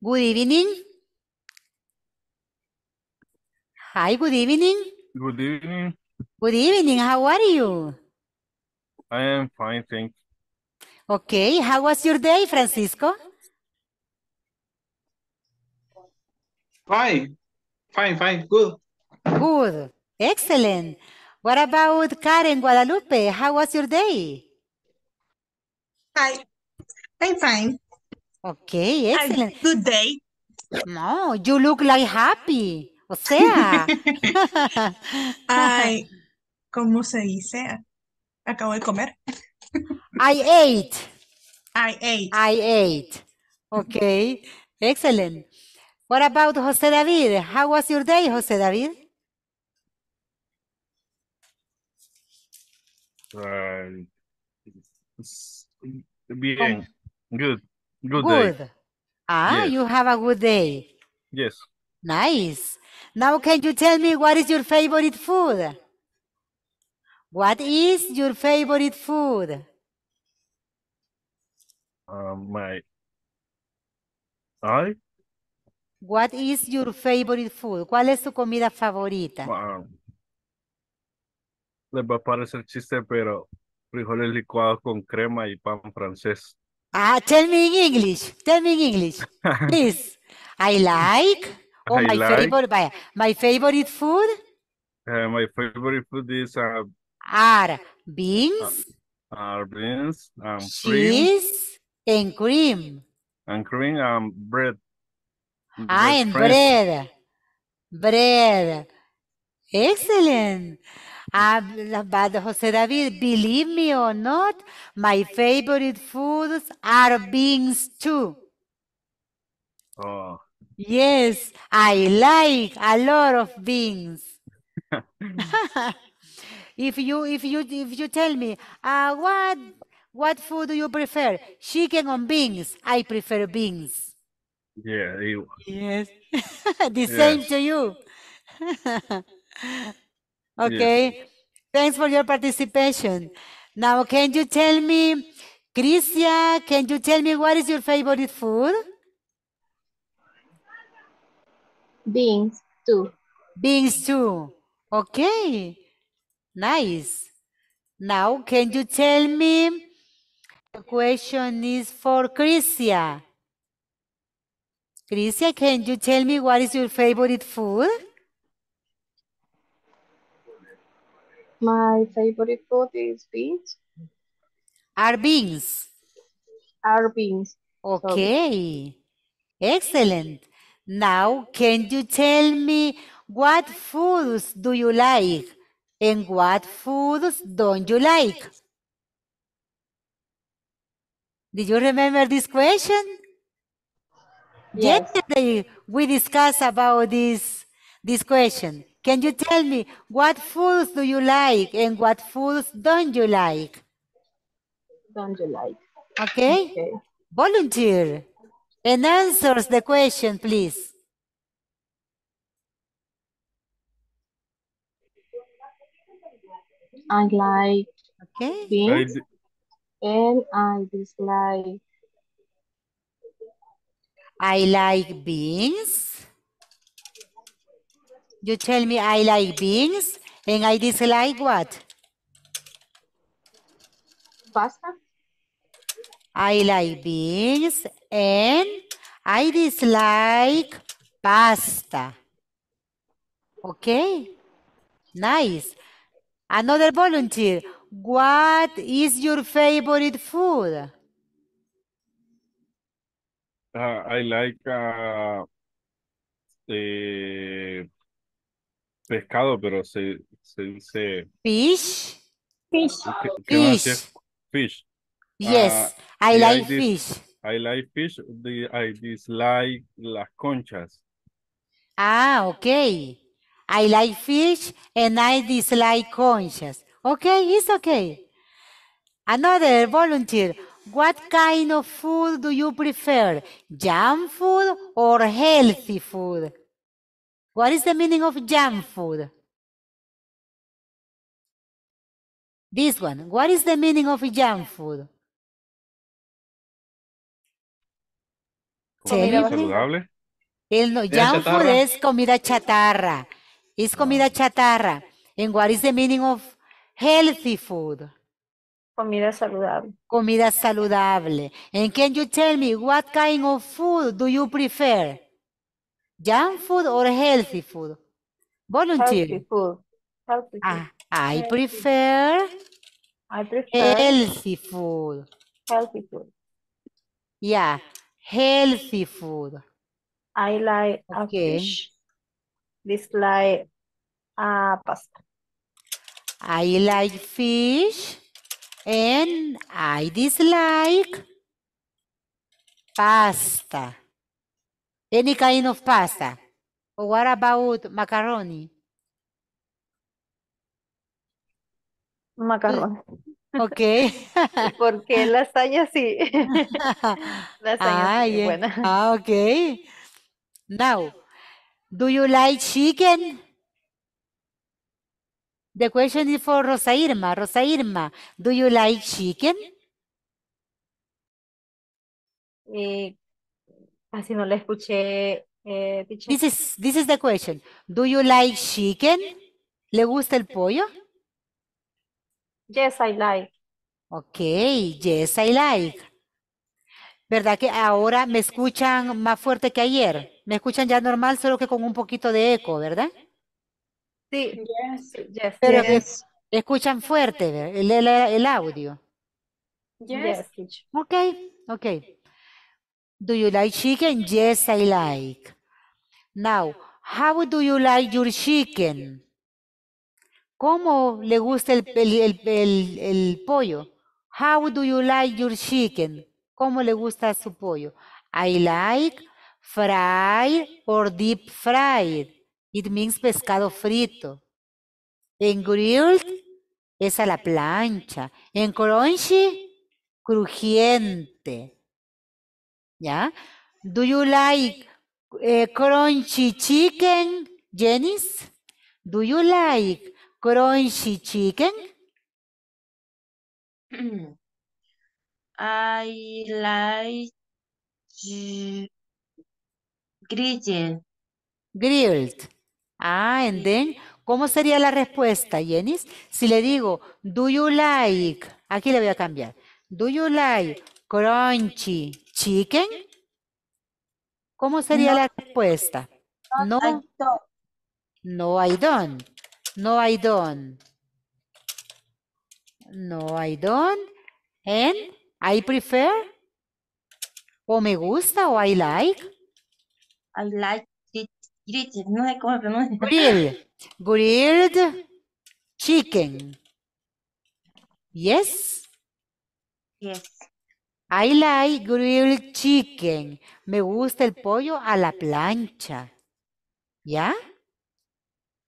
Good evening. Hi, good evening. Good evening. Good evening. How are you? I am fine, thank you. Okay. How was your day, Francisco? Fine. Fine, fine. Good. Good. Excellent. What about Karen Guadalupe? How was your day? Hi. I'm fine. Okay, excellent. No, you look like happy. O sea. ¿cómo se dice? Acabo de comer. I ate. I ate. I ate. Okay, excellent. What about José David? How was your day, José David? Uh, bien, good. Good, good. day. Ah, yes. you have a good day. Yes. Nice. Now can you tell me what is your favorite food? What is your favorite food? Um, my I. What is your favorite food? ¿Cuál es tu comida favorita? Um, les va a parecer chiste, pero frijoles licuados con crema y pan francés. Ah, tell me in English. Tell me in English, please. I like. Oh, I my like, favorite. My, favorite food. Uh, my favorite food is uh, are beans. Uh, are beans. Um, cheese cream, and cream. And cream and um, bread. bread ah, and bread. Bread. Excellent. But Jose David, believe me or not, my favorite foods are beans too. Oh. Yes, I like a lot of beans. if you if you if you tell me, uh, what what food do you prefer? Chicken or beans? I prefer beans. Yeah. you. Yes. the yes. same to you. Okay. Yes. Thanks for your participation. Now, can you tell me, Grisia? can you tell me what is your favorite food? Beans, too. Beans, too. Okay. Nice. Now, can you tell me, the question is for Grisia. Grisia, can you tell me what is your favorite food? My favorite food is beans. Are beans? Are beans. Okay. Sorry. Excellent. Now, can you tell me what foods do you like and what foods don't you like? Did you remember this question? Yes. Yesterday we discussed about this this question. Can you tell me what foods do you like and what foods don't you like? Don't you like. Okay? okay. Volunteer and answers the question, please. I like okay. beans and I dislike. I like beans you tell me I like beans and I dislike what? Pasta. I like beans and I dislike pasta. Okay, nice. Another volunteer. What is your favorite food? Uh, I like uh, the eh, pescado, pero se, se dice... Fish. Fish. fish. fish. Ah, yes, I like fish. I like fish, I dislike las conchas. Ah, okay. I like fish and I dislike conchas. Okay, it's okay. Another volunteer. What kind of food do you prefer? Junk food or healthy food? What is the meaning of junk food? This one. What is the meaning of junk food? ¿Comida saludable? El no, junk food es comida chatarra. Es ah. comida chatarra. And what is the meaning of healthy food? Comida saludable. Comida saludable. And can you tell me what kind of food do you prefer? junk food or healthy food? Volunteer. Healthy food. Ah, I prefer. healthy food. Healthy food. Yeah, healthy food. I like fish. Dislike pasta. I like fish and I dislike pasta any kind of pasta. Or what about macaroni? Macaroni. Mm, okay. Porque lasaña sí. lasaña ah, buena. Ah, ok. Now, do you like chicken? The question is for Rosa Irma. Rosa Irma, do you like chicken? Eh, Así ah, no la escuché. Eh, this, is, this is the question. Do you like chicken? ¿Le gusta el pollo? Yes, I like. Ok, yes, I like. ¿Verdad que ahora me escuchan más fuerte que ayer? Me escuchan ya normal, solo que con un poquito de eco, ¿verdad? Sí, yes, yes. Pero escuchan fuerte el, el, audio. Yes. yes. Ok, ok. Do you like chicken? Yes, I like. Now, how do you like your chicken? ¿Cómo le gusta el, pollo? How do you like your chicken? ¿Cómo le gusta su pollo? I like fried or deep fried. It means pescado frito. En grilled es a la plancha. En crunchy, crujiente. ¿Ya? Eh, do you like crunchy chicken, Jenis? Do you like crunchy chicken? I like grilled. Grilled. Ah, and then, ¿cómo sería la respuesta, Jenis? Si le digo, do you like, aquí le voy a cambiar, do you like crunchy chicken? ¿Cómo sería la respuesta? No, no I don't. No I don't. No I don't. And I prefer. O me gusta o I like. I like grilled, No sé cómo pronuncia. Grilled. Grilled chicken. Yes. Yes. I like grilled chicken. Me gusta el pollo a la plancha. ¿Ya?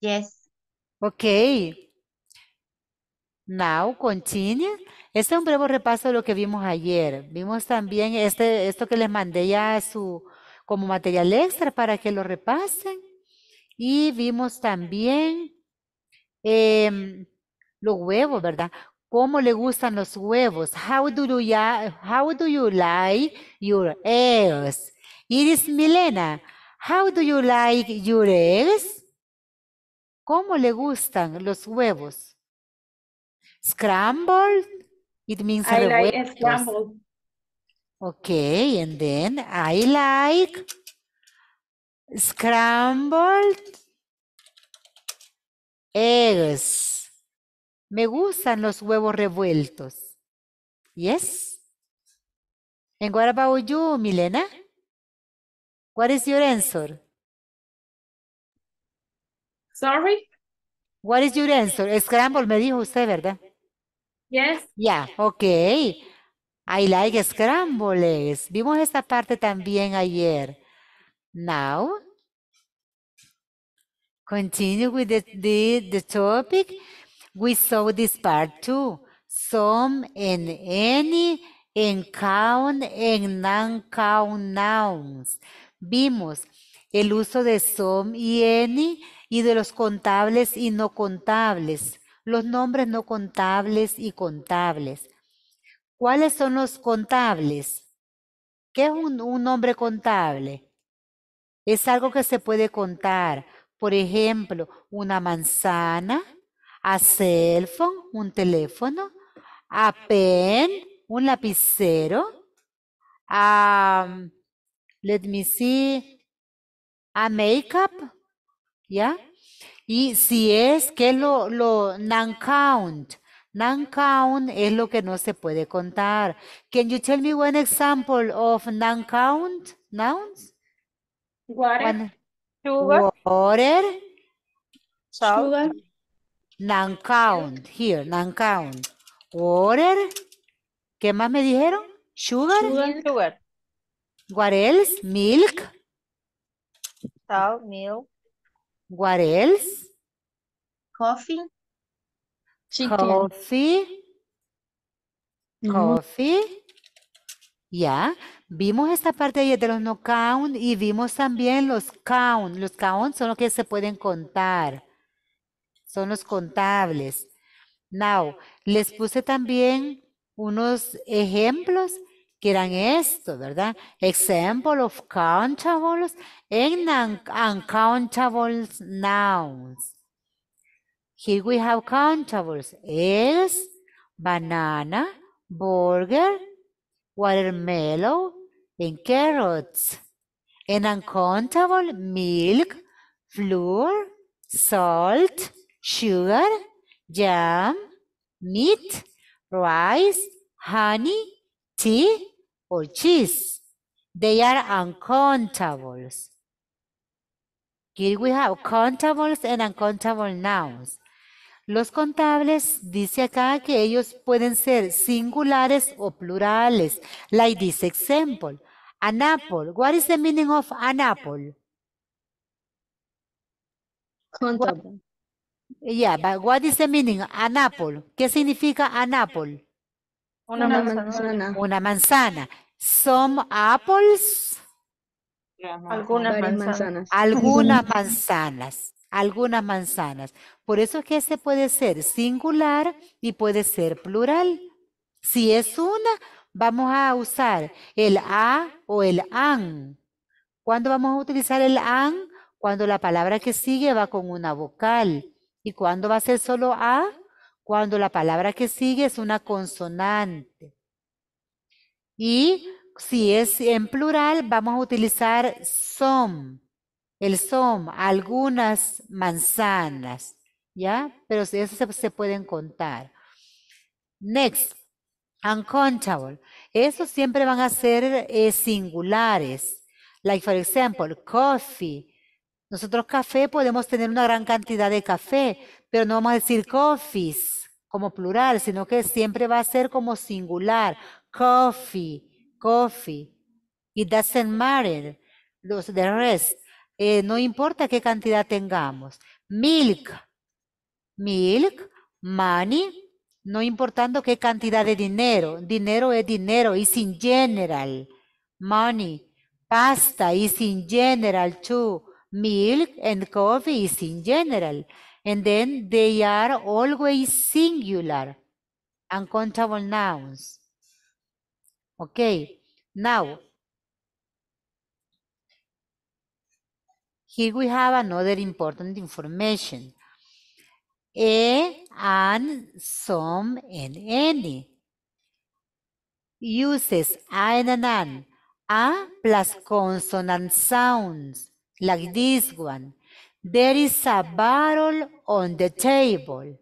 Yes. OK. Now, continue. Este es un breve repaso de lo que vimos ayer. Vimos también este, esto que les mandé ya su, como material extra para que lo repasen. Y vimos también em, los huevos, ¿verdad? ¿Cómo le gustan los huevos? How do you, how do you like your eggs? Iris Milena, how do you like your eggs? ¿Cómo le gustan los huevos? Scrambled? It means I like scrambled. Okay, and then I like scrambled eggs. Me gustan los huevos revueltos. Yes? And what about you, Milena? What is your answer? Sorry? What is your answer? Scramble, me dijo usted, ¿verdad? Yes. Yeah, okay. I like scrambles. Vimos esta parte también ayer. Now, continue with the, the topic. We saw this part too. Some and any count and non nouns. Vimos el uso de some y any y de los contables y no contables, los nombres no contables y contables. ¿Cuáles son los contables? ¿Qué es un nombre contable? Es algo que se puede contar. Por ejemplo, una manzana, a cell phone, un teléfono, a pen, un lapicero, a, let me see, a makeup, ¿ya? Y si es que lo, lo non-count, non-count es lo que no se puede contar. Can you tell me one example of non-count nouns? Water, sugar, water, sugar, non count. Here, non count. Water. ¿Qué más me dijeron? Sugar. Sugar. What else? Milk. Salt, milk. What else? Coffee. Coffee. Coffee. Ya, vimos esta parte de los no count y vimos también los count. Los count son los que se pueden contar son los contables. Now, les puse también unos ejemplos que eran esto, ¿verdad? Example of countables and uncountable nouns. Here we have countables. Eggs, banana, burger, watermelon, and carrots. And uncountable, milk, flour, salt, sugar, jam, meat, rice, honey, tea, or cheese. They are uncountables. Here we have countables and uncountable nouns. Los contables dice acá que ellos pueden ser singulares o plurales. Like this example. An apple. What is the meaning of an apple? Contable. Yeah, but what meaning? An apple. ¿Qué significa an apple? Una, manzana. Una manzana. Some apples. Algunas manzanas. Algunas manzanas. Algunas manzanas. Por eso es que ese puede ser singular y puede ser plural. Si es una, vamos a usar el a o el an. ¿Cuándo vamos a utilizar el an? Cuando la palabra que sigue va con una vocal. ¿Y cuándo va a ser solo A? Cuando la palabra que sigue es una consonante. Y si es en plural, vamos a utilizar some, el some, algunas manzanas, ¿ya? Pero eso se, pueden contar. Next, uncountable. Eso siempre van a ser eh, singulares. Like, for example, coffee, nosotros café podemos tener una gran cantidad de café, pero no vamos a decir coffees como plural, sino que siempre va a ser como singular. Coffee, coffee. It doesn't matter. Los de rest. Eh, no importa qué cantidad tengamos. Milk, milk, money, no importando qué cantidad de dinero. Dinero es dinero, is in general. Money, pasta, is in general too. milk and coffee is in general. And then they are always singular, uncountable nouns. Okay, now, here we have another important information. A and some and any uses a and an, a plus consonant sounds like this one. There is a barrel on the table.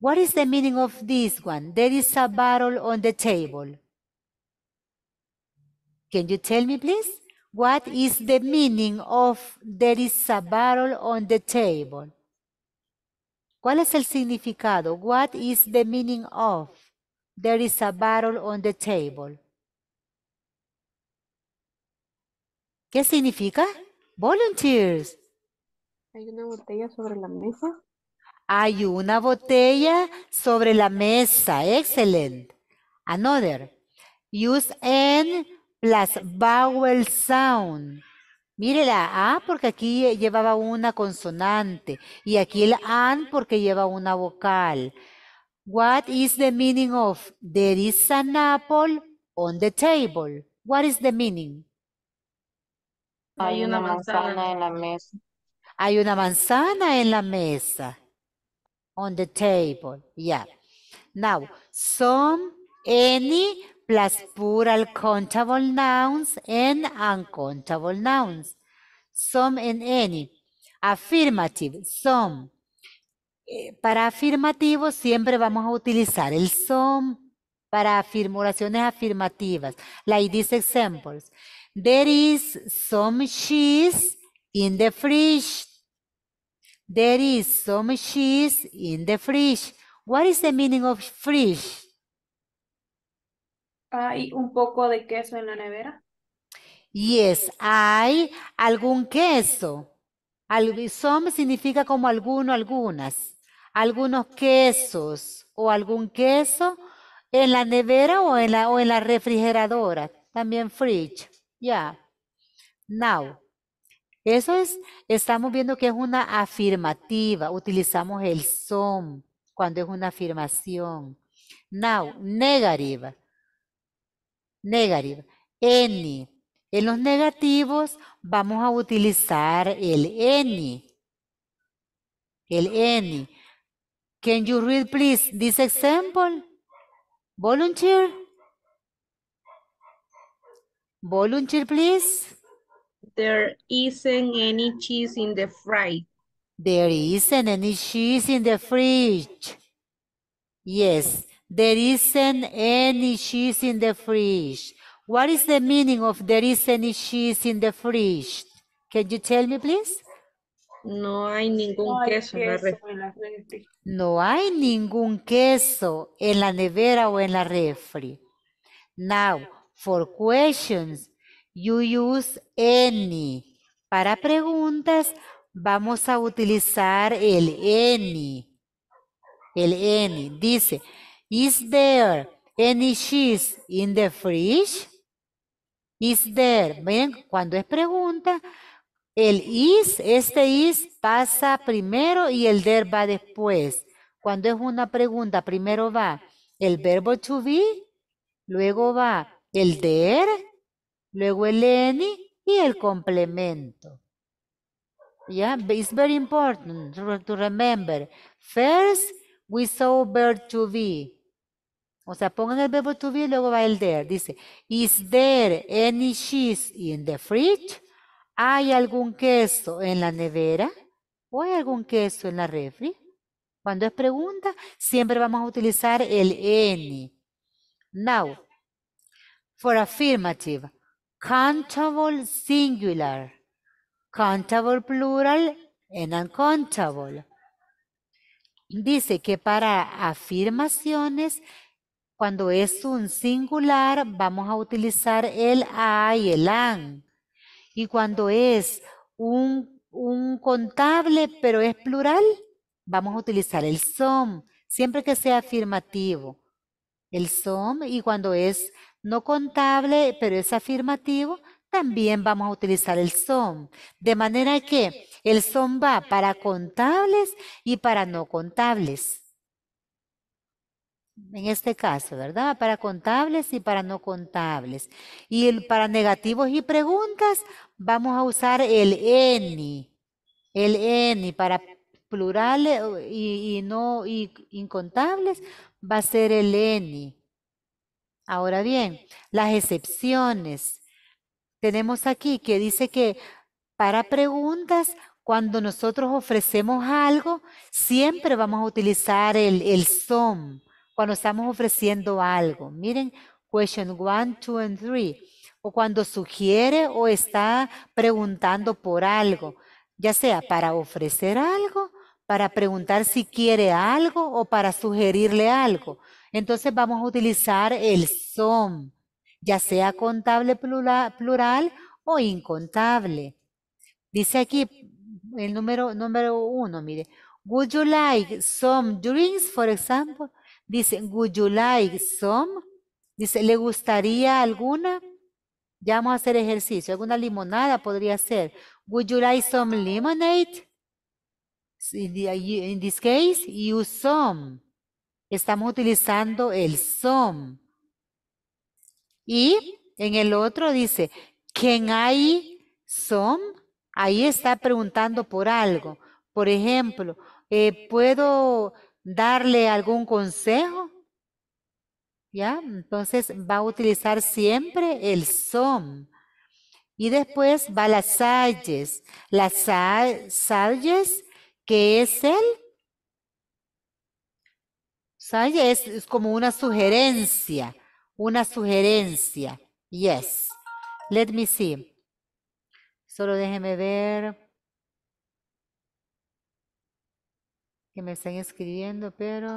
What is the meaning of this one? There is a barrel on the table. Can you tell me, please? What is the meaning of there is a barrel on the table? ¿Cuál es el significado? What is the meaning of there is a barrel on the table? ¿Qué significa? Volunteers. Hay una botella sobre la mesa. Hay una botella sobre la mesa. Excellent. Another. Use N plus vowel sound. Mire la A ah, porque aquí llevaba una consonante y aquí el AN porque lleva una vocal. What is the meaning of there is an apple on the table? What is the meaning? Hay una manzana en la mesa. Hay una manzana en la mesa. On the table. Yeah. Now, some, any, plus plural countable nouns and uncountable nouns. Some and any. Affirmative, some. Eh, para afirmativo siempre vamos a utilizar el some para afirmaciones afirmativas. Like these examples. There is some cheese in the fridge. There is some cheese in the fridge. What is the meaning of fridge? Hay un poco de queso en la nevera. Yes, hay algún queso. Some significa como alguno, algunas. Algunos quesos o algún queso en la nevera o en la, o en la refrigeradora. También fridge. Ya, Now. Eso es, estamos viendo que es una afirmativa. Utilizamos el son cuando es una afirmación. Now, negative. Negative. Any. En los negativos vamos a utilizar el any. El any. Can you read, please, this example? Volunteer. Volunteer, please. There isn't any cheese in the fridge. There isn't any cheese in the fridge. Yes, there isn't any cheese in the fridge. What is the meaning of there isn't any cheese in the fridge? Can you tell me, please? No hay ningún no queso, hay queso en la refri. No hay ningún queso en la nevera o en la refri. Now, For questions, you use any. Para preguntas, vamos a utilizar el any. El any. Dice, is there any cheese in the fridge? Is there. Miren, cuando es pregunta, el is, este is pasa primero y el there va después. Cuando es una pregunta, primero va el verbo to be, luego va el der, luego el any y el complemento. Yeah, it's very important to remember. First, we saw verb to be. O sea, pongan el verbo to be y luego va el there. Dice, is there any cheese in the fridge? ¿Hay algún queso en la nevera? ¿O hay algún queso en la refri? Cuando es pregunta, siempre vamos a utilizar el any. Now, for affirmative, countable singular, countable plural and uncountable. Dice que para afirmaciones, cuando es un singular, vamos a utilizar el a y el an. Y cuando es un, un contable, pero es plural, vamos a utilizar el som, siempre que sea afirmativo. El som y cuando es no contable, pero es afirmativo, también vamos a utilizar el son. De manera que el son va para contables y para no contables. En este caso, ¿verdad? Para contables y para no contables. Y para negativos y preguntas vamos a usar el any. El any para plurales eh, y, no incontables va a ser el ni. Ahora bien, las excepciones. Tenemos aquí que dice que para preguntas, cuando nosotros ofrecemos algo, siempre vamos a utilizar el, el SOM cuando estamos ofreciendo algo. Miren, question one, two, and three. O cuando sugiere o está preguntando por algo, ya sea para ofrecer algo, para preguntar si quiere algo o para sugerirle algo. Entonces vamos a utilizar el SOM, ya sea contable plural, o incontable. Dice aquí el número, número uno, mire. Would you like some drinks, for example? Dice, would you like some? Dice, ¿le gustaría alguna? Ya vamos a hacer ejercicio. Alguna limonada podría ser. Would you like some lemonade? In this case, use some. Estamos utilizando el SOM. Y en el otro dice, ¿quién hay SOM? Ahí está preguntando por algo. Por ejemplo, eh, ¿puedo darle algún consejo? ¿Ya? Entonces va a utilizar siempre el SOM. Y después va las salles. Las salles, que es el es, es como una sugerencia, una sugerencia. Yes. Let me see. Solo déjeme ver. Que me están escribiendo, pero...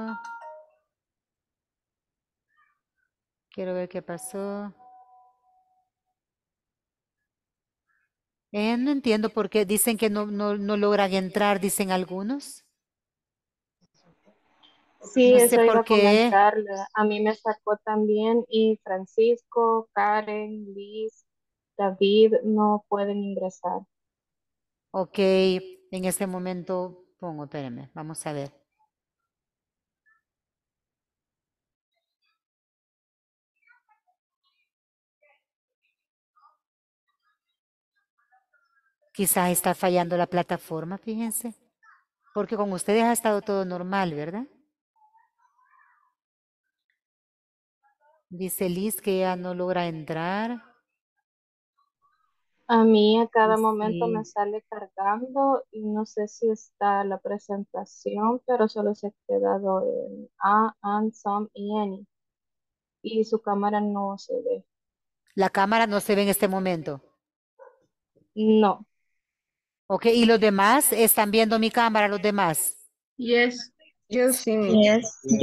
Quiero ver qué pasó. Eh, no entiendo por qué dicen que no, no, no logran entrar, dicen algunos. Sí, eso A, mí me sacó también y Francisco, Karen, Liz, David no pueden ingresar. Ok, en este momento pongo, espérenme, vamos a ver. Quizás está fallando la plataforma, fíjense, porque con ustedes ha estado todo normal, ¿verdad? Dice Liz que ya no logra entrar. A mí a cada momento me sale cargando y no sé si está la presentación, pero solo se ha quedado en A, and, some y any. Y su cámara no se ve. ¿La cámara no se ve en este momento? No. Ok, ¿y los demás? ¿Están viendo mi cámara los demás? Yes. Yo sí. sí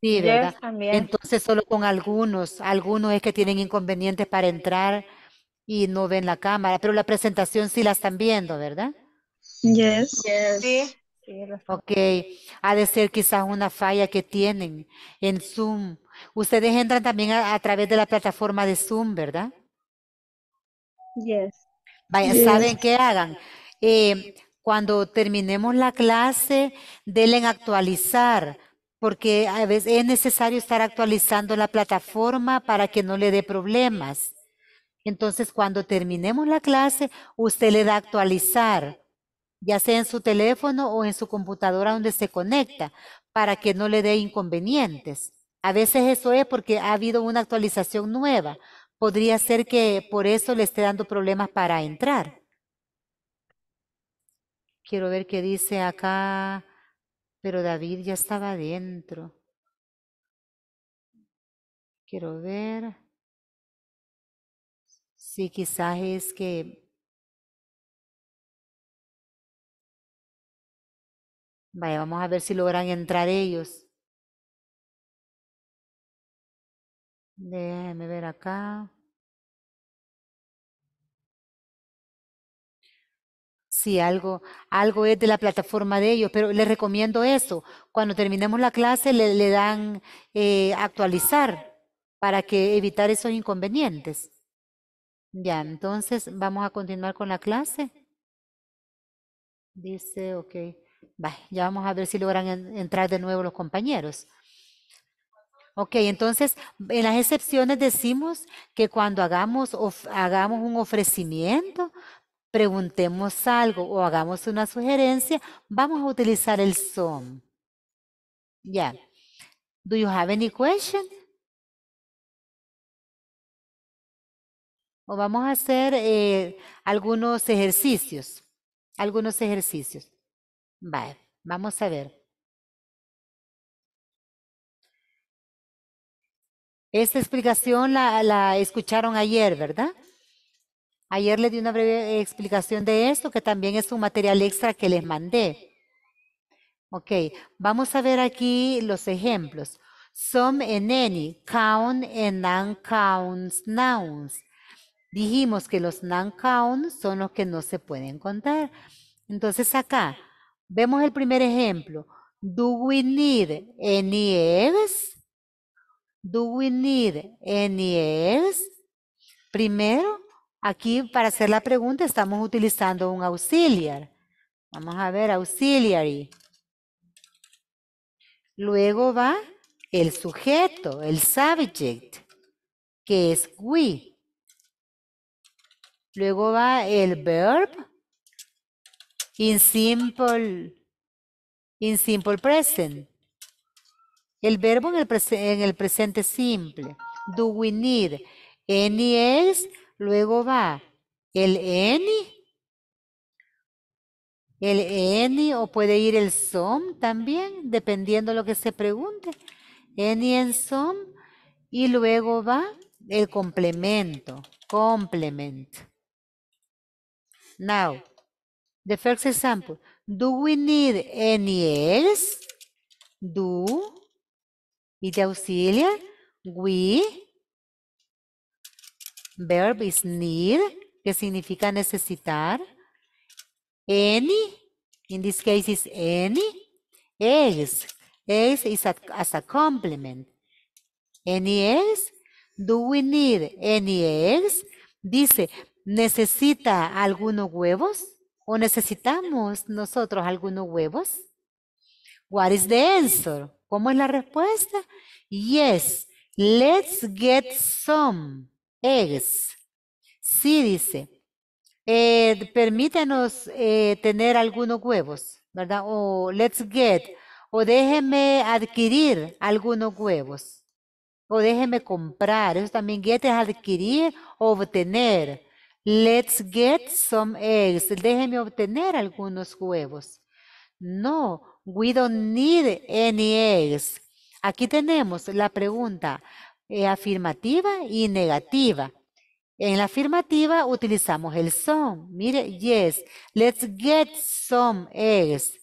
sí, ¿verdad? Entonces solo con algunos, algunos es que tienen inconvenientes para entrar y no ven la cámara, pero la presentación sí la están viendo, ¿verdad? Yes. Sí. Ok, ha de ser quizás una falla que tienen en Zoom. Ustedes entran también a, través de la plataforma de Zoom, ¿verdad? Yes. Vaya, ¿saben qué hagan? Eh, cuando terminemos la clase, denle actualizar, porque a veces es necesario estar actualizando la plataforma para que no le dé problemas. Entonces, cuando terminemos la clase, usted le da actualizar, ya sea en su teléfono o en su computadora donde se conecta, para que no le dé inconvenientes. A veces eso es porque ha habido una actualización nueva. Podría ser que por eso le esté dando problemas para entrar. Quiero ver qué dice acá, pero David ya estaba adentro. Quiero ver. si quizás es que Vaya, vamos a ver si logran entrar ellos. Déjenme ver acá. Si algo, algo es de la plataforma de ellos, pero les recomiendo eso. Cuando terminemos la clase le, dan eh, actualizar para que evitar esos inconvenientes. Ya, entonces vamos a continuar con la clase. Dice, ok, va. ya vamos a ver si logran entrar de nuevo los compañeros. Ok, entonces en las excepciones decimos que cuando hagamos, hagamos un ofrecimiento, preguntemos algo o hagamos una sugerencia, vamos a utilizar el som. Ya. Do you have any question? O vamos a hacer eh, algunos ejercicios. Algunos ejercicios. Vale, vamos a ver. Esta explicación la, la escucharon ayer, ¿verdad? Ayer les di una breve explicación de esto, que también es un material extra que les mandé. Ok, vamos a ver aquí los ejemplos. Some and any, count and non-count nouns. Dijimos que los non counts son los que no se pueden contar. Entonces acá, vemos el primer ejemplo. Do we need any eggs? Do we need any eggs? Primero, Aquí para hacer la pregunta estamos utilizando un auxiliar. Vamos a ver, auxiliary. Luego va el sujeto, el subject, que es we. Luego va el verb in simple, in simple present. El verbo en el, en el presente simple. Do we need any else Luego va el any, el any o puede ir el some también, dependiendo lo que se pregunte. Any en some. Y luego va el complemento, complement. Now, the first example. Do we need any else? Do. Y de auxilia, we Verb is need, que significa necesitar. Any, in this case is any. Eggs, eggs is as a complement. Any eggs? Do we need any eggs? Dice, ¿necesita algunos huevos? ¿O necesitamos nosotros algunos huevos? What is the answer? ¿Cómo es la respuesta? Yes, let's get some eggs. Sí, dice. Eh, permítanos eh, tener algunos huevos, ¿verdad? O let's get. O déjeme adquirir algunos huevos. O déjeme comprar. Eso también get es adquirir o obtener. Let's get some eggs. Déjeme obtener algunos huevos. No, we don't need any eggs. Aquí tenemos la pregunta. Eh, afirmativa y negativa. En la afirmativa utilizamos el some. Mire, yes, let's get some eggs.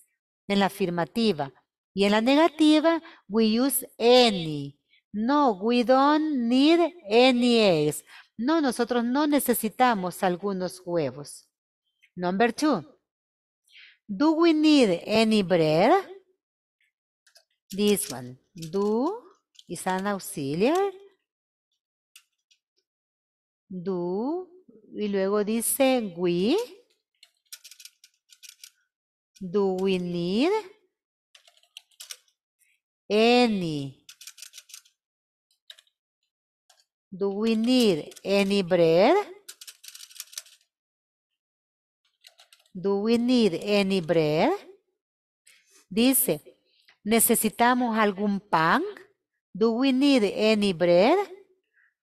En la afirmativa. Y en la negativa, we use any. No, we don't need any eggs. No, nosotros no necesitamos algunos huevos. Number two. Do we need any bread? This one. Do y an auxiliar. Do. Y luego dice we. Do we need any? Do we need any bread? Do we need any bread? Dice, ¿necesitamos algún pan? Do we need any bread?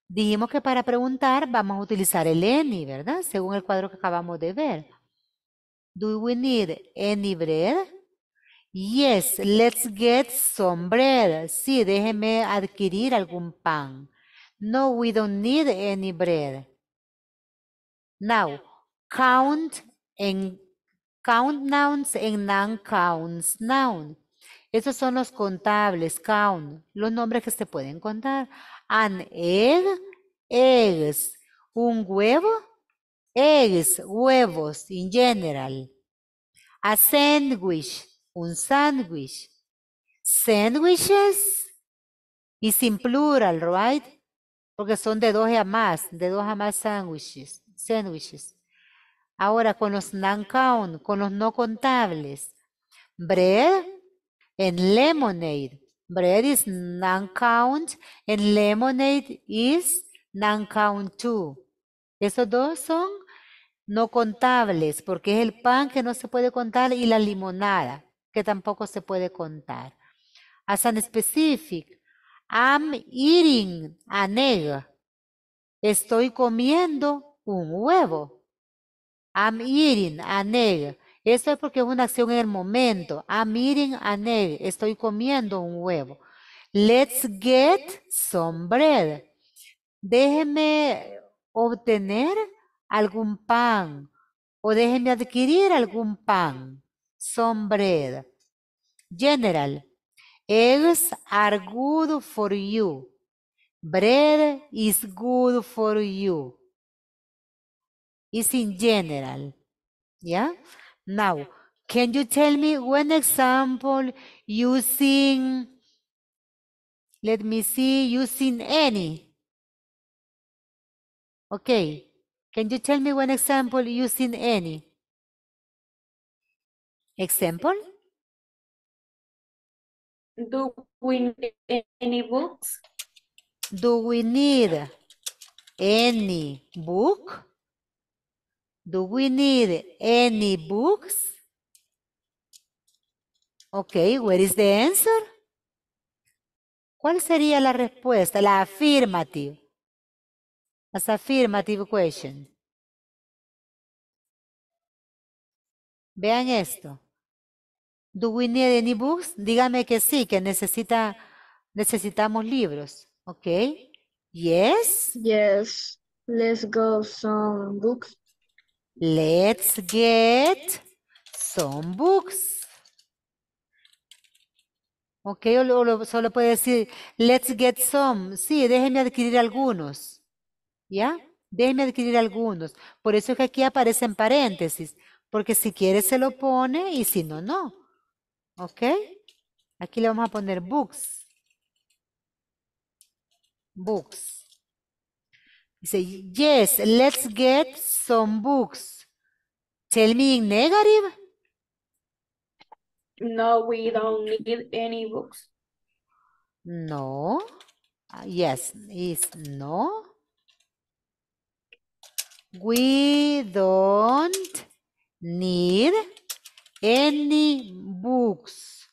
Dijimos que para preguntar vamos a utilizar el any, ¿verdad? Según el cuadro que acabamos de ver. Do we need any bread? Yes, let's get some bread. Sí, déjeme adquirir algún pan. No, we don't need any bread. Now, count and count nouns and non count noun. Esos son los contables, count, los nombres que se pueden contar. An egg, eggs. Un huevo, eggs, huevos, in general. A sandwich, un sandwich. Sandwiches y sin plural, right? Porque son de dos a más, de dos a más sandwiches. sandwiches. Ahora con los non-count, con los no contables. Bread, en lemonade. Bread is non-count and lemonade is non-count too. Esos dos son no contables porque es el pan que no se puede contar y la limonada que tampoco se puede contar. As an specific, I'm eating a egg. Estoy comiendo un huevo. I'm eating a egg. Eso es porque es una acción en el momento. Ah, miren a egg. Estoy comiendo un huevo. Let's get some bread. Déjeme obtener algún pan o déjeme adquirir algún pan. Some bread. General. Eggs are good for you. Bread is good for you. It's in general. ¿Ya? Now, can you tell me one example using, let me see, using any? Okay, can you tell me one example using any? Example? Do we need any books? Do we need any book? Do we need any books? Okay, where is the answer? ¿Cuál sería la respuesta? La affirmative. As affirmative question. Vean esto. Do we need any books? Dígame que sí, que necesita, necesitamos libros. Ok. Yes. Yes. Let's go some books. Let's get some books. Ok, o, solo puede decir, let's get some. Sí, déjenme adquirir algunos. ¿Ya? Déjenme adquirir algunos. Por eso es que aquí aparecen paréntesis. Porque si quiere se lo pone y si no, no. ¿Ok? Aquí le vamos a poner books. Books. Dice, yes, let's get some books. Tell me in negative. No, we don't need any books. No. Ah, yes, is no. We don't need any books.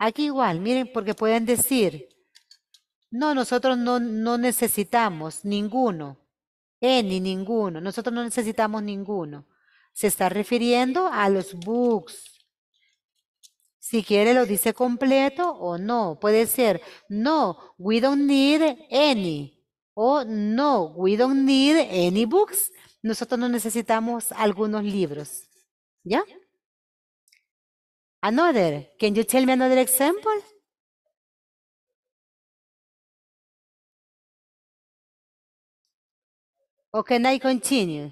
Aquí igual, miren, porque pueden decir no, nosotros no, necesitamos ninguno. Any, eh, ninguno. Nosotros no necesitamos ninguno. Se está refiriendo a los books. Si quiere lo dice completo o no. Puede ser, no, we don't need any. O no, we don't need any books. Nosotros no necesitamos algunos libros. ¿Ya? Another. Can you tell me another example? Okay, can I continue?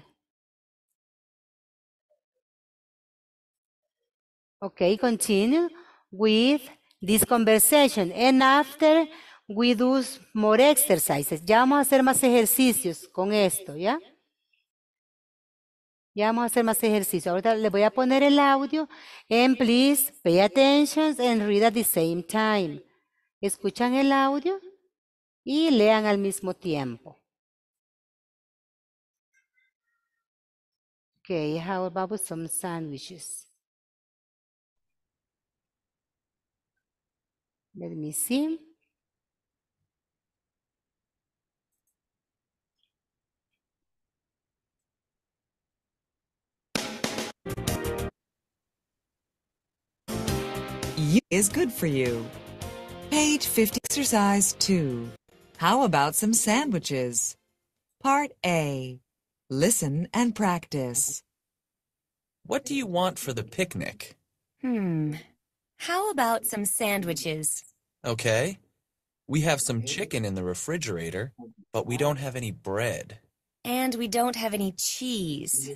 Okay, continue with this conversation. And after we do more exercises. Ya vamos a hacer más ejercicios con esto, ¿ya? Ya vamos a hacer más ejercicios. Ahorita le voy a poner el audio. And please pay attention and read at the same time. Escuchan el audio y lean al mismo tiempo. Okay, how about some sandwiches? Let me see. You is good for you. Page 50, exercise 2. How about some sandwiches? Part A. Listen and practice. What do you want for the picnic? Hmm. How about some sandwiches? Okay. We have some chicken in the refrigerator, but we don't have any bread. And we don't have any cheese.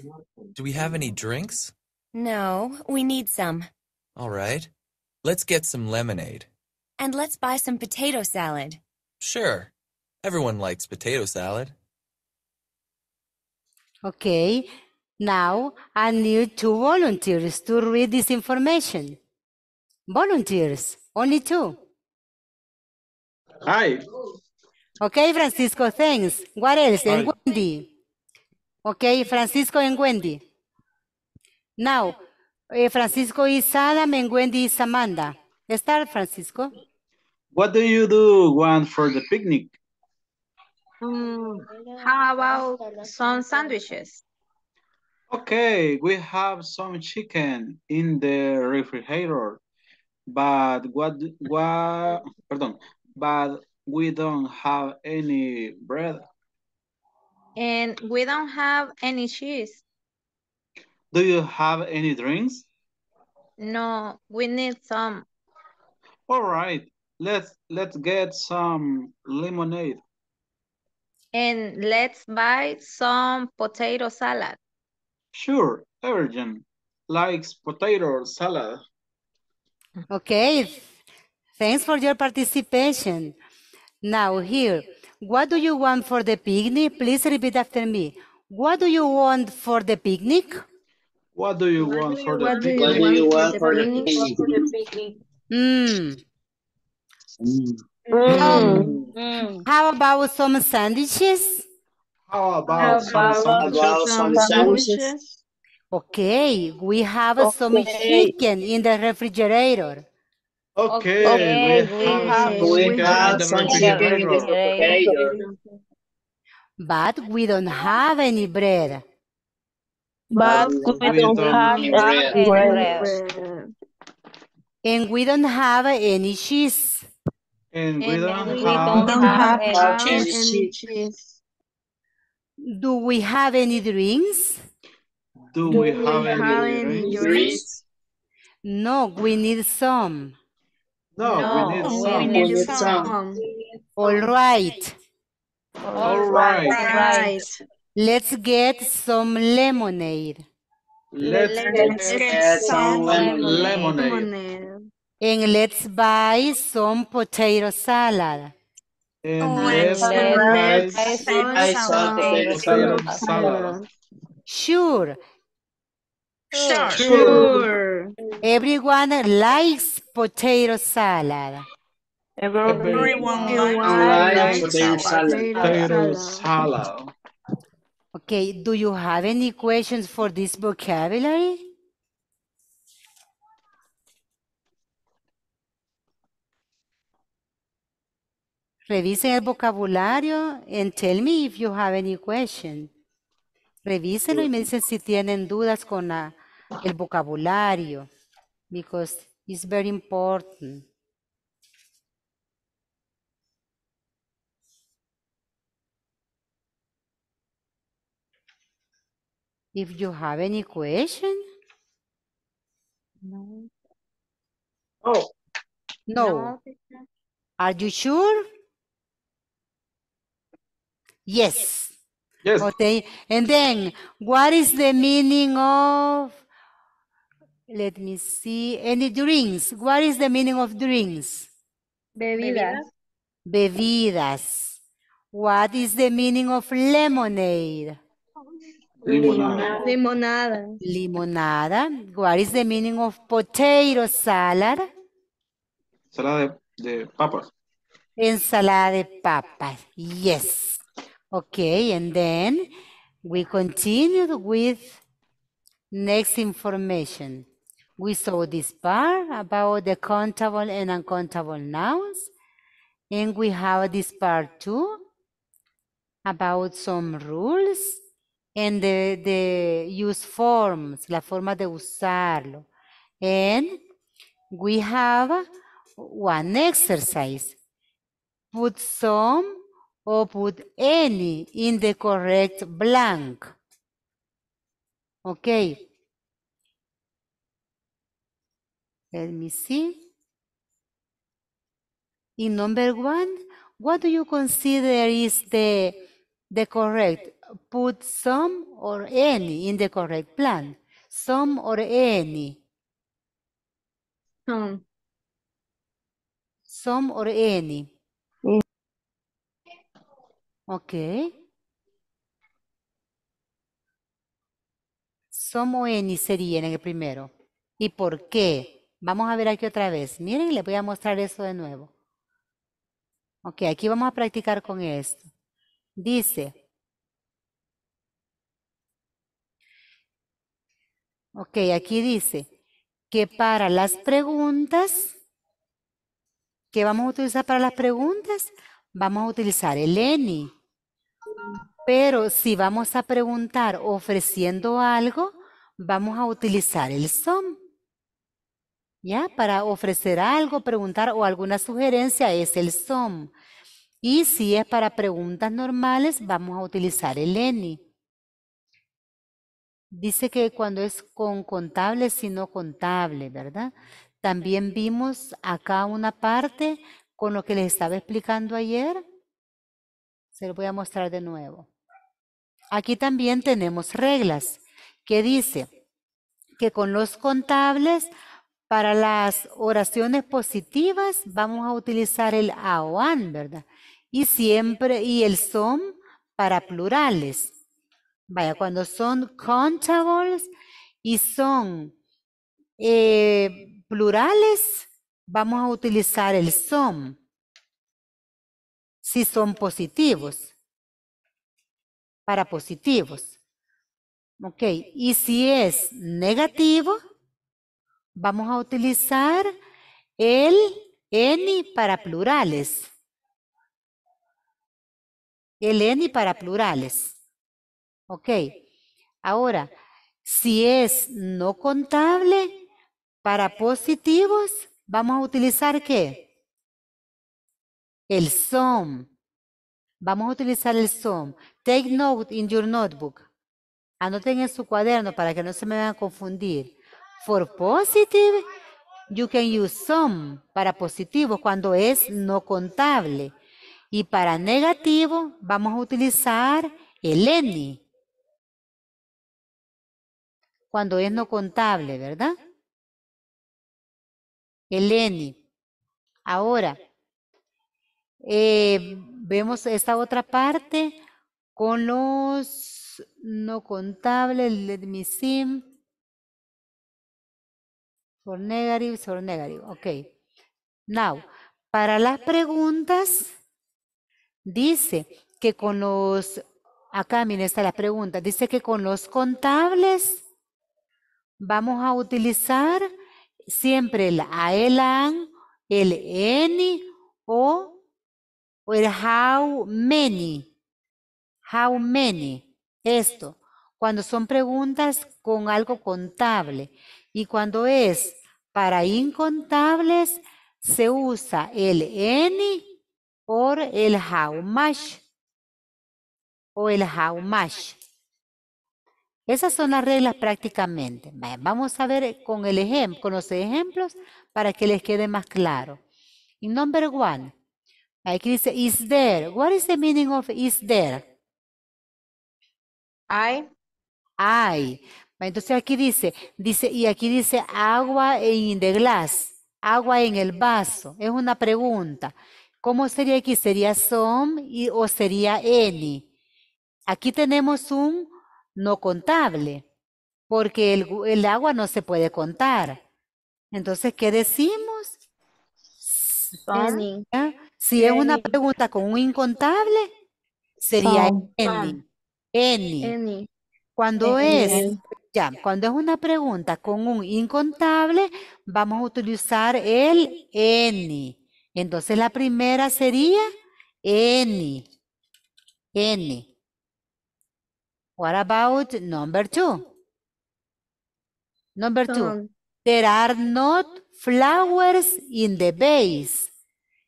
Do we have any drinks? No, we need some. All right. Let's get some lemonade. And let's buy some potato salad. Sure. Everyone likes potato salad. Okay, now I need two volunteers to read this information. Volunteers, only two. Hi. Okay, Francisco, thanks. What else? And Wendy. Okay, Francisco and Wendy. Now, eh, Francisco is Adam and Wendy is Amanda. Start, Francisco. What do you do Juan, for the picnic? Um, how about some sandwiches? Okay, we have some chicken in the refrigerator, but what what pardon, but we don't have any bread. And we don't have any cheese. Do you have any drinks? No, we need some. All right, let's let's get some lemonade. And let's buy some potato salad. Sure, everyone likes potato salad. Okay, thanks for your participation. Now here, what do you want for the picnic? Please repeat after me. What do you want for the picnic? What do you want for the picnic? What do you want for the picnic? Hmm. Mm. Mm. Mm. How about some sandwiches? How about, How some, about some, sandwiches? sandwiches? Okay, we have okay. some chicken in the refrigerator. Okay, okay. we, have, we have some chicken in the refrigerator. But we don't have any bread. But, we, we don't, don't have bread. bread. And we don't have any cheese and we don't we have. don't have have any uh, cheese. cheese. Do we have any drinks? Do we have any drinks? No, we need some. No, we need some. We need some. All All right. right. Let's get some lemonade. Let's, get, some lemonade. And let's buy some potato salad. And oh, let's, let's buy, some, some potato, potato salad. Sure. Sure. sure. Everyone likes potato salad. Everyone, Everyone likes, likes potato, salad. potato salad. Okay, do you have any questions for this vocabulary? Revisen el vocabulario and tell me if you have any question. Revísenlo y me dicen si tienen dudas con el vocabulario. Because it's very important. If you have any question. No. Oh. no. Are you sure? Yes. Yes. Okay. And then, what is the meaning of, let me see, any drinks? What is the meaning of drinks? Bebidas. Bebidas. What is the meaning of lemonade? Limonada. Limonada. Limonada. What is the meaning of potato salad? Salada de, de papas. Ensalada de papas. Yes. Okay, and then we continued with next information. We saw this part about the countable and uncountable nouns. And we have this part too about some rules and the, the use forms, la forma de usarlo. And we have one exercise. Put some or put any in the correct blank. Okay. Let me see. In number one, what do you consider is the, the correct? Put some or any in the correct plan. Some or any. Some. Some or any. Ok. Somo y e, sería en el primero. ¿Y por qué? Vamos a ver aquí otra vez. Miren, les voy a mostrar eso de nuevo. Ok, aquí vamos a practicar con esto. Dice. Ok, aquí dice que para las preguntas, ¿qué vamos a utilizar para las preguntas, vamos a utilizar el ENI. Pero si vamos a preguntar ofreciendo algo, vamos a utilizar el SOM, ¿Ya? Para ofrecer algo, preguntar o alguna sugerencia es el SOM. Y si es para preguntas normales, vamos a utilizar el ENI. Dice que cuando es con contable, sino contable, ¿verdad? También vimos acá una parte con lo que les estaba explicando ayer se lo voy a mostrar de nuevo. Aquí también tenemos reglas que dice que con los contables para las oraciones positivas vamos a utilizar el AOAN, ¿verdad? Y siempre, y el SOM para plurales. Vaya, cuando son contables y son eh, plurales, vamos a utilizar el SOM si son positivos, para positivos. Ok, y si es negativo, vamos a utilizar el N para plurales. El N para plurales. Ok, ahora, si es no contable, para positivos, vamos a utilizar ¿qué? El SOM. Vamos a utilizar el SOM. Take note in your notebook. Anoten en su cuaderno para que no se me vayan a confundir. For positive, you can use some para positivo cuando es no contable. Y para negativo, vamos a utilizar el any cuando es no contable, ¿verdad? El any. Ahora, eh, vemos esta otra parte con los no contables, let me see. For negative, for negative. Ok. Now, para las preguntas, dice que con los, acá miren, está la pregunta, dice que con los contables vamos a utilizar siempre el AELAN, el ENI o el pues, how many, how many, esto, cuando son preguntas con algo contable y cuando es para incontables se usa el any o el how much o el how much. Esas son las reglas prácticamente. Vamos a ver con el ejemplo, con los ejemplos para que les quede más claro. Y number one, Aquí dice, is there. What is the meaning of is there? I. I. Entonces aquí dice, dice, y aquí dice agua en the glass, agua en el vaso. Es una pregunta. ¿Cómo sería aquí? ¿Sería some y, o sería any? Aquí tenemos un no contable, porque el, agua no se puede contar. Entonces, ¿qué decimos? Any. Si es una pregunta con un incontable, sería any. n. Cuando es, ya, cuando es una pregunta con un incontable, vamos a utilizar el n. Entonces la primera sería n. N. What about number two? Number two. There are not flowers in the base.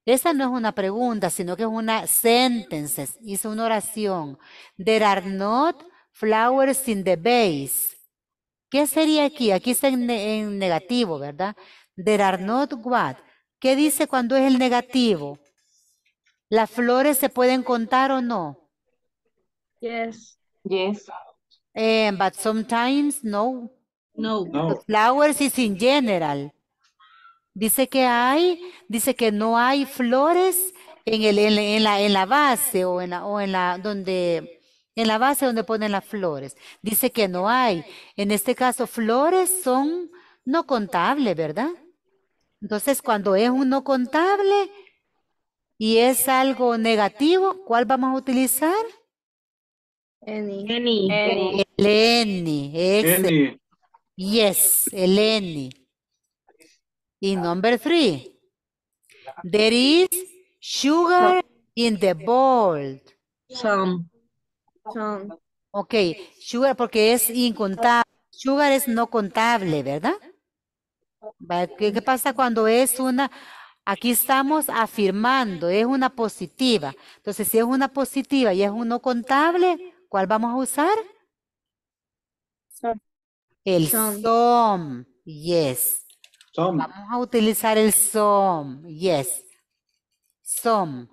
Esa no es una pregunta, sino que es una sentences. Hizo una oración. There are not flowers in the base. ¿Qué sería aquí? Aquí está en, negativo, ¿verdad? There are not what. ¿Qué dice cuando es el negativo? ¿Las flores se pueden contar o no? Yes. Yes. Eh, but sometimes no. No. flowers is in general. Dice que hay, dice que no hay flores en, el, en, la, en la, base o en la, o en la donde en la base donde ponen las flores. Dice que no hay. En este caso, flores son no contables, ¿verdad? Entonces, cuando es un no contable y es algo negativo, ¿cuál vamos a utilizar? Any. Any. El Yes, el N. Y number three, there is sugar in the bowl. Some. Some. Ok, sugar porque es incontable. Sugar es no contable, ¿verdad? ¿Qué, ¿Qué pasa cuando es una Aquí estamos afirmando, es una positiva. Entonces, si es una positiva y es un no contable, ¿cuál vamos a usar? El some. Yes. Vamos a utilizar el SOM, Yes. SOM.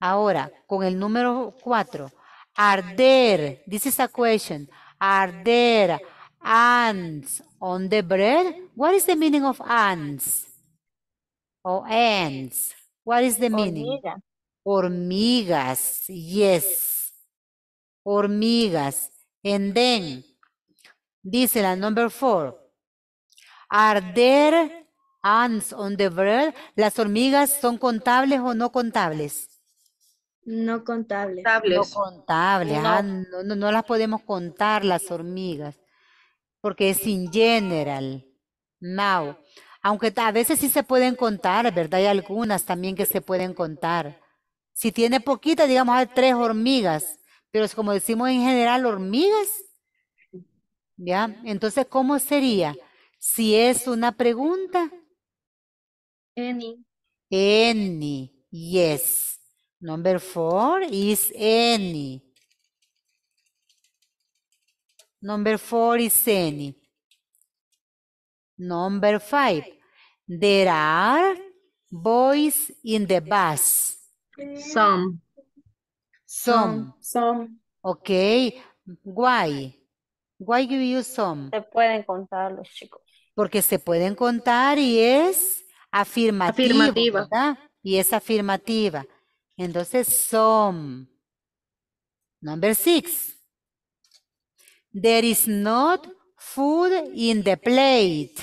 Ahora, con el número cuatro, Are there, this is a question. Are there ants on the bread? What is the meaning of ants? oh, ants. What is the meaning? Hormigas. Hormigas. Yes. Hormigas. And then, dice la number four. Are there ants on the bird? ¿Las hormigas son contables o no contables? No contables. No contables. Ah, no. no, las podemos contar las hormigas. Porque es in general. Now. Aunque a veces sí se pueden contar, ¿verdad? Hay algunas también que se pueden contar. Si tiene poquitas, digamos, hay tres hormigas. Pero es como decimos en general, hormigas. ¿Ya? Entonces, ¿cómo sería? Si es una pregunta. Any. Any. Yes. Number four is any. Number four is any. Number five. There are boys in the bus. Some. Some. Some. Okay. Why? Why you you some? Se pueden contar los chicos porque se pueden contar y es afirmativa. Y es afirmativa. Entonces, some. Number six. There is not food in the plate.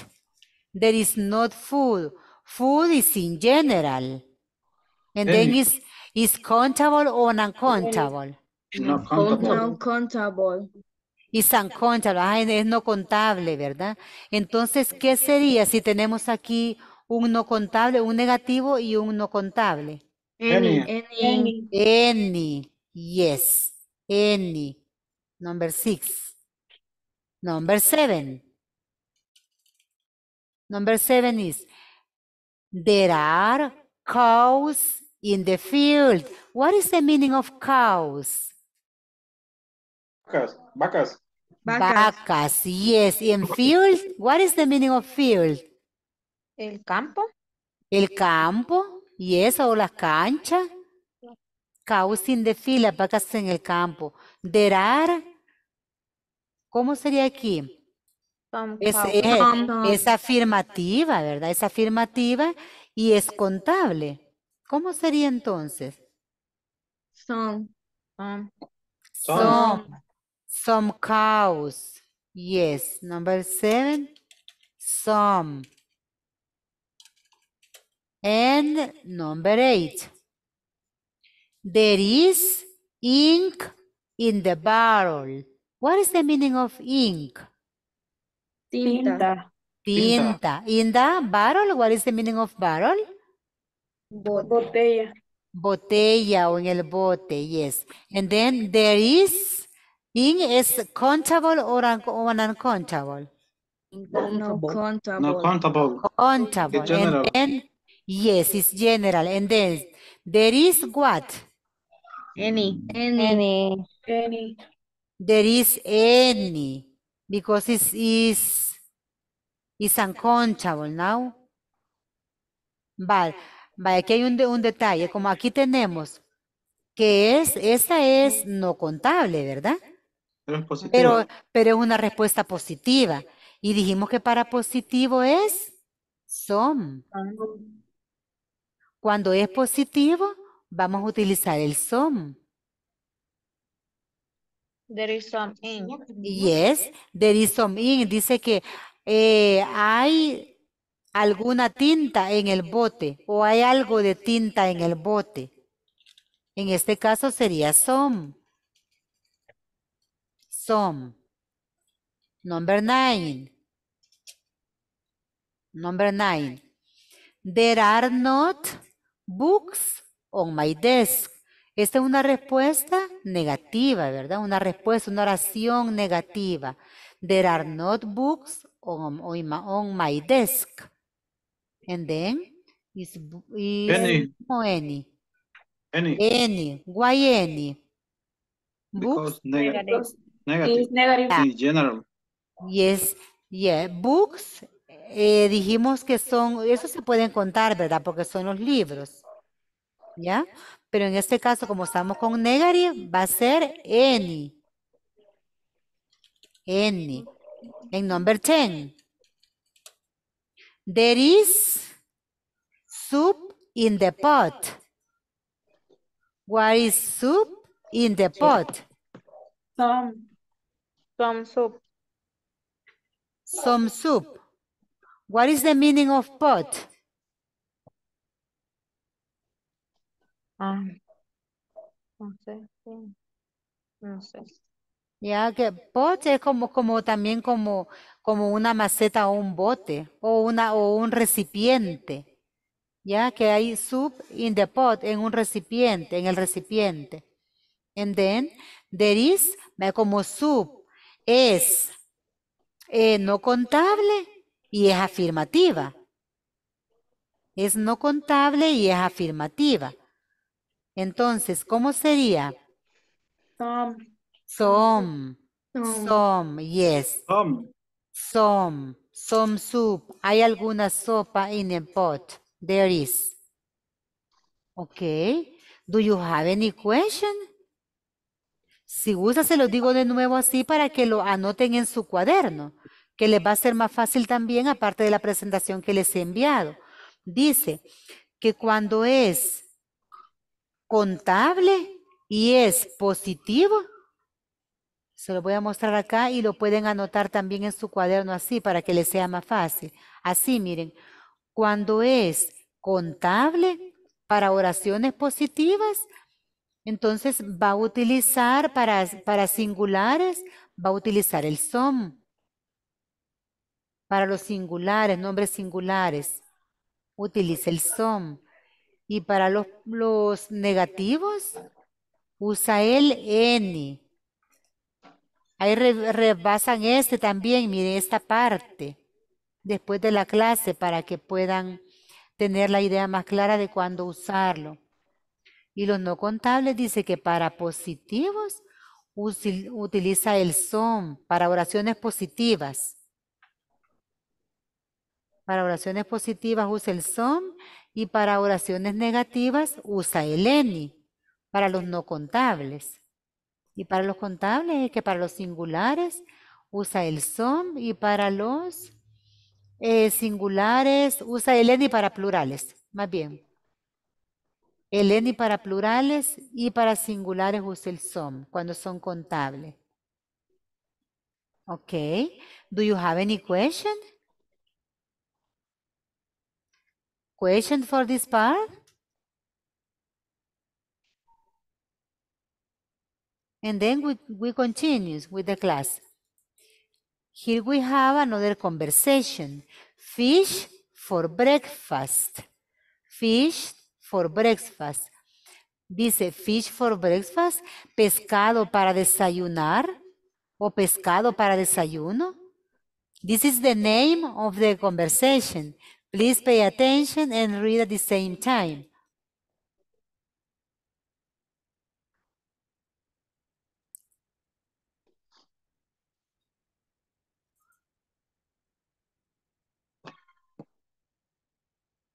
There is not food. Food is in general. And then is countable or uncountable? countable. Y san Concha, es no contable, ¿verdad? Entonces, ¿qué sería si tenemos aquí un no contable, un negativo y un no contable? Any. Yes. Any. Number six. Number seven. Number seven is there are cows in the field. What is the meaning of cows? Vacas, vacas. Vacas. yes. ¿Y en field? What is the meaning of field? El campo. El campo, yes, o las canchas. Causing de the vacas en el campo. derar ¿cómo sería aquí? Es, es, afirmativa, ¿verdad? Es afirmativa y es contable. ¿Cómo sería entonces? Son. son. Some cows. Yes. Number seven, some. And number eight, there is ink in the barrel. What is the meaning of ink? Tinta. Tinta. In the barrel, what is the meaning of barrel? Botella. Botella, o en el bote, yes. And then there is In es contable o un or No, contable No, contable contable yes, it's general. And then there is what? Any. Any. Any. There is any because it is is uncountable now. Vale, aquí hay un, un detalle, como aquí tenemos que es, esa es no contable, ¿verdad? Pero, pero es una respuesta positiva. Y dijimos que para positivo es son. Cuando es positivo, vamos a utilizar el SOM. There is some in. Yes, there is some in. Dice que eh, hay alguna tinta en el bote o hay algo de tinta en el bote. En este caso sería some. Number nine. Number nine. There are not books on my desk. Esta es una respuesta negativa, ¿verdad? Una respuesta, una oración negativa. There are not books on, my, desk. And then, is, any. No any. Any. Why any? books? y es general. Yes, yeah. Books, eh, dijimos que son, eso se pueden contar, ¿verdad? Porque son los libros. ¿Ya? Pero en este caso, como estamos con negative, va a ser any. Any. En number 10. There is soup in the pot. What is soup in the pot? Some. Some soup. Some soup. What is the meaning of pot? Ah, no sé. No sé. Ya que pot es como, como también como, como una maceta o un bote o, una, o un recipiente. Ya que hay soup in the pot, en un recipiente, en el recipiente. And then there is como soup es eh, no contable y es afirmativa. Es no contable y es afirmativa. Entonces, ¿cómo sería? SOM. SOM. SOM, yes. SOM. SOM. SOM soup. Hay alguna sopa in a pot. There is. Okay. Do you have any question? Si gusta, se lo digo de nuevo así para que lo anoten en su cuaderno, que les va a ser más fácil también, aparte de la presentación que les he enviado. Dice que cuando es contable y es positivo, se lo voy a mostrar acá y lo pueden anotar también en su cuaderno así para que les sea más fácil. Así, miren, cuando es contable para oraciones positivas entonces va a utilizar para, para singulares, va a utilizar el som. Para los singulares, nombres singulares, utiliza el som. Y para los, negativos, usa el n. Ahí rebasan este también, mire esta parte, después de la clase, para que puedan tener la idea más clara de cuándo usarlo. Y los no contables dice que para positivos utiliza el son para oraciones positivas. Para oraciones positivas usa el son y para oraciones negativas usa el ENI, para los no contables. Y para los contables es que para los singulares usa el son y para los eh, singulares usa el ENI para plurales, más bien. El para plurales y para singulares usa el SOM cuando son contables. Okay. Do you have any question? Question for this part? And then we, we continue with the class. Here we have another conversation. Fish for breakfast. Fish for breakfast. Dice fish for breakfast, pescado para desayunar o pescado para desayuno. This is the name of the conversation. Please pay attention and read at the same time.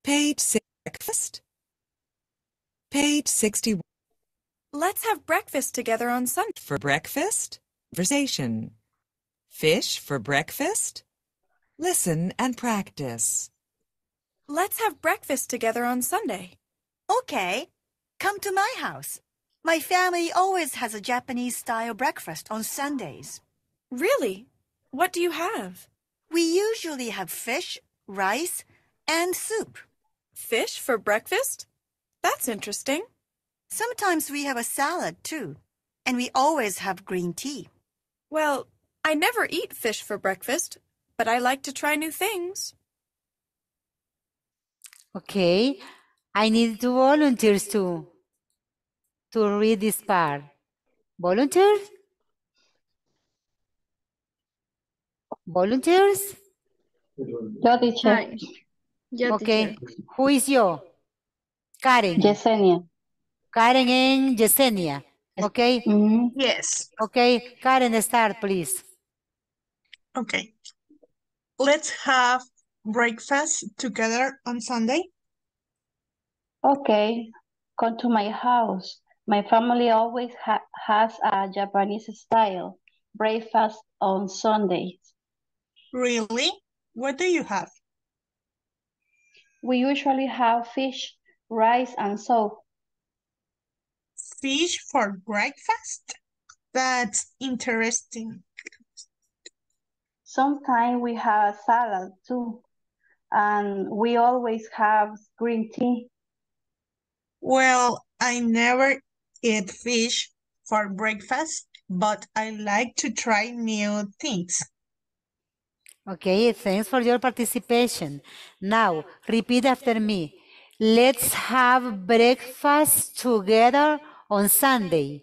Paid breakfast? Page 61. Let's have breakfast together on Sunday. For breakfast? Conversation. Fish for breakfast? Listen and practice. Let's have breakfast together on Sunday. Okay. Come to my house. My family always has a Japanese style breakfast on Sundays. Really? What do you have? We usually have fish, rice, and soup. Fish for breakfast? That's interesting. Sometimes we have a salad, too. And we always have green tea. Well, I never eat fish for breakfast, but I like to try new things. Okay, I need two volunteers to to read this part. Volunteers? Volunteers? Yo, teacher. okay, who is you? Karen. Yesenia. Karen and Yesenia. Okay? Mm -hmm. Yes. Okay, Karen, start, please. Okay. Let's have breakfast together on Sunday. Okay, come to my house. My family always ha has a Japanese style breakfast on Sundays. Really? What do you have? We usually have fish rice and soup. Fish for breakfast? That's interesting. Sometimes we have salad too, and we always have green tea. Well, I never eat fish for breakfast, but I like to try new things. Okay, thanks for your participation. Now, repeat after me. Let's have breakfast together on Sunday.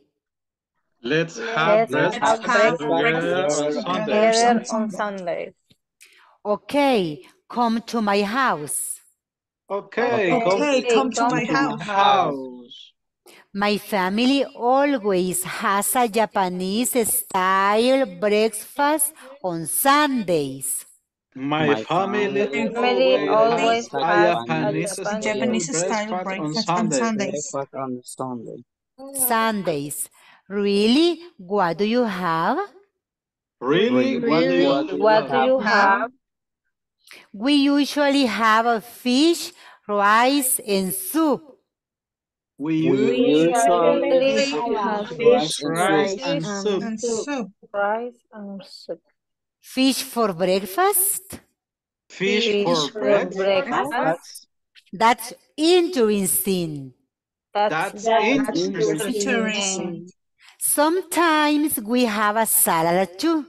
Let's have, Let's have breakfast, together, together on Sunday. Okay, come to my house. Okay, okay come, come, to, my to my house. house. My family always has a Japanese style breakfast on Sundays. My, My family, family always, have Japanese, Japanese, Japanese style breakfast on, on Sundays. on Sunday. Sundays. Really? What do you have? Really? really? What do you, have? We usually have a fish, rice, and soup. We, we usually have fish, rice, and soup. Rice and soup. Fish for breakfast? Fish, Fish for, for breakfast? breakfast? That's interesting. That's, That's interesting. interesting. Sometimes we have a salad too.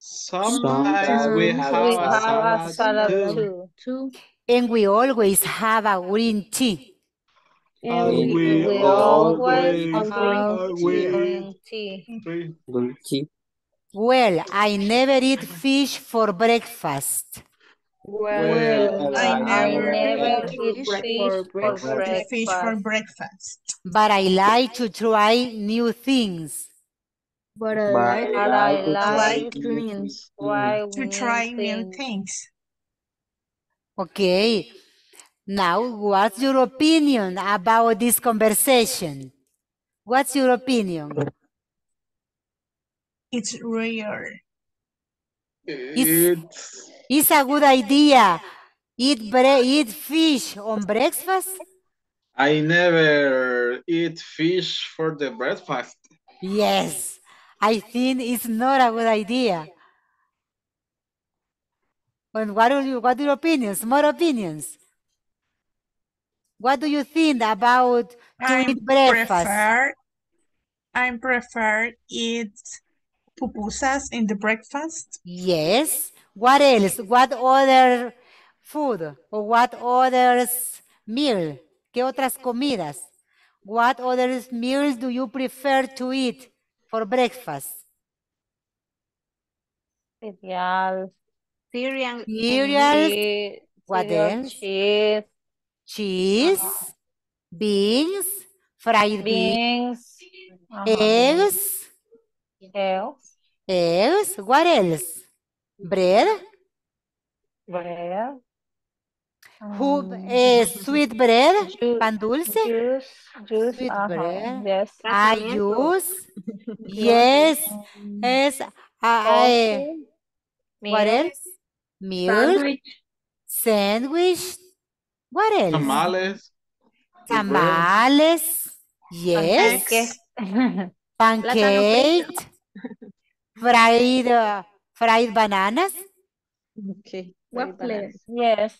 Sometimes, Sometimes we have, we a, have salad a salad, too. too. And we always have a green tea. And we, we always, have green tea. Green tea. Green tea. Well, I never eat fish for breakfast. Well, well I, never, I never eat fish, for breakfast. for breakfast. But I like to try new things. But I like, I like, to try new things. Okay. Now, what's your opinion about this conversation? What's your opinion? It's rare. It's, it's, a good idea. Eat, bre eat fish on breakfast? I never eat fish for the breakfast. Yes, I think it's not a good idea. And what are you, what are your opinions? More opinions. What do you think about to I eat breakfast? Prefer, I prefer eat pupusas in the breakfast? Yes. What else? What other food? Or what other meal? ¿Qué otras comidas? What other meals do you prefer to eat for breakfast? Cereal. Cereal. Cereal. What else? Cheese. Cheese. Beans. Fried beans. Eggs. Eggs. Eggs. What else? Bread. Bread. Who, is um, eh, sweet bread, pan dulce. Juice, juice, sweet bread. Yes. Ah, yes. Ah, ah, eh, what else? Milk. Sandwich. What else? Tamales. Tamales. Yes. Pancake. Pancake. fried uh, fried bananas. Okay. Waffles. Yes.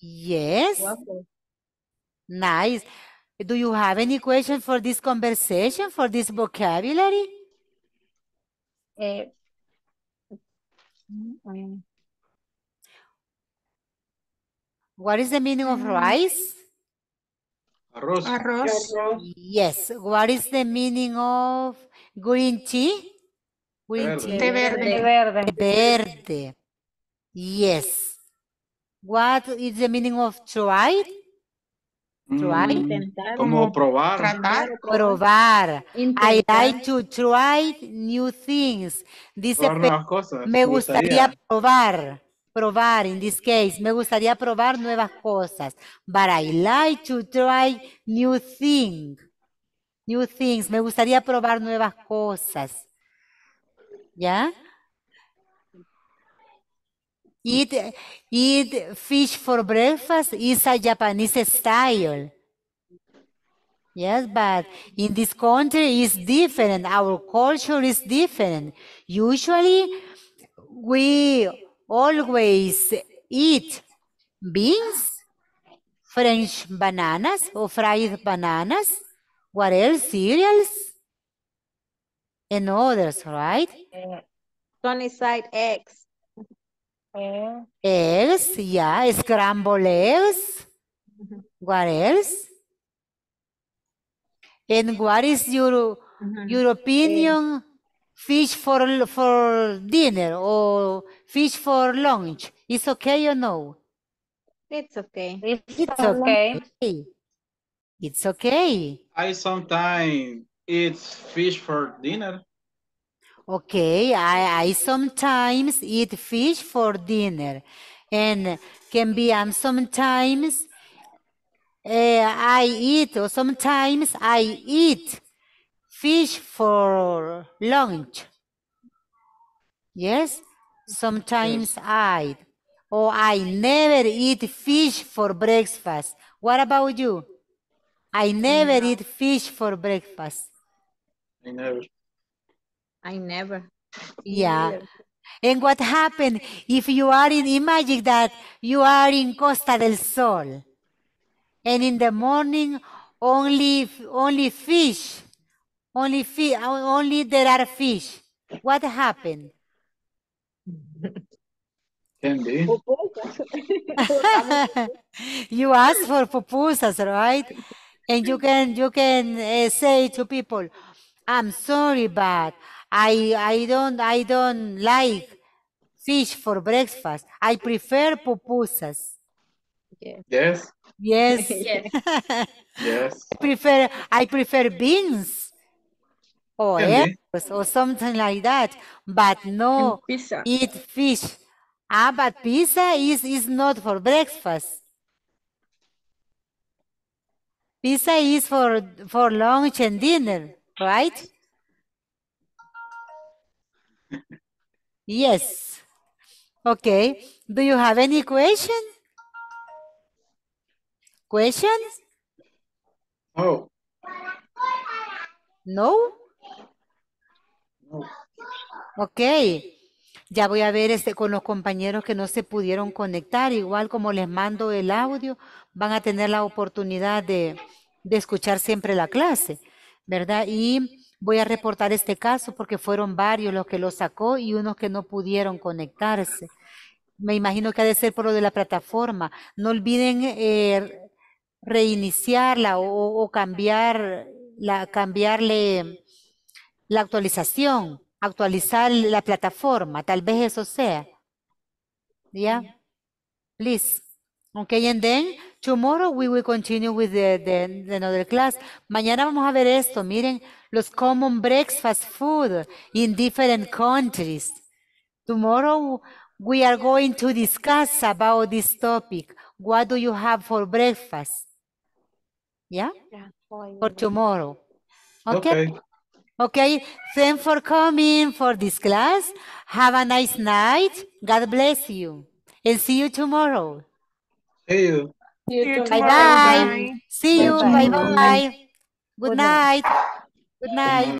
Yes. Waffles. Nice. Do you have any question for this conversation, for this vocabulary? Uh, what is the meaning of mm. rice? Arroz. Arroz. Yes. What is the meaning of green tea? verde. verde. Verde. Yes. What is the meaning of try? Try. Mm, Intentar. Como probar. Tratar. Probar. I like to try new things. Dice, probar me gustaría probar. Probar, in this case, me gustaría probar nuevas cosas. But I like to try new things. New things, me gustaría probar nuevas cosas. Yeah? Eat, eat fish for breakfast is a Japanese style. Yes, but in this country is different. Our culture is different. Usually, we always eat beans, French bananas or fried bananas, what else, cereals, and others, right? side eggs. Eggs, yeah, scrambled eggs. What else? And what is your mm-hmm. your opinion? Fish for for dinner or fish for lunch? It's okay or no? It's okay. It's, okay. okay. It's okay. I sometimes it's fish for dinner. Okay, I, I sometimes eat fish for dinner. And can be um, sometimes uh, I eat or sometimes I eat fish for lunch. Yes, sometimes yes. I. Or I never eat fish for breakfast. What about you? I never no. eat fish for breakfast. I never. I never. Yeah. Never. And what happened if you are in, imagine that you are in Costa del Sol and in the morning only, only fish, only fish, only there are fish. What happened? Can be. you ask for pupusas, right? And you can, you can uh, say to people, I'm sorry, but I I don't I don't like fish for breakfast. I prefer pupusas. Yes. Yes. Yes. yes. I prefer I prefer beans or eggs, or something like that. But no pizza. eat fish. Ah, but pizza is, is not for breakfast. Pizza is for for lunch and dinner. right? Yes. Okay. Do you have any question? Questions? No. No? No. Okay. Ya voy a ver este con los compañeros que no se pudieron conectar. Igual como les mando el audio, van a tener la oportunidad de, de escuchar siempre la clase. ¿verdad? Y voy a reportar este caso porque fueron varios los que lo sacó y unos que no pudieron conectarse. Me imagino que ha de ser por lo de la plataforma. No olviden eh, reiniciarla o, cambiar la, cambiarle la actualización, actualizar la plataforma, tal vez eso sea. ¿Ya? Please. Okay, Tomorrow we will continue with the, another class. Mañana vamos a ver esto, miren, los common breakfast food in different countries. Tomorrow we are going to discuss about this topic. What do you have for breakfast? Yeah? for tomorrow. Okay. okay. Okay, thanks for coming for this class. Have a nice night. God bless you. And see you tomorrow. See you. You bye, bye bye. See you. Bye bye. Good night. Good night.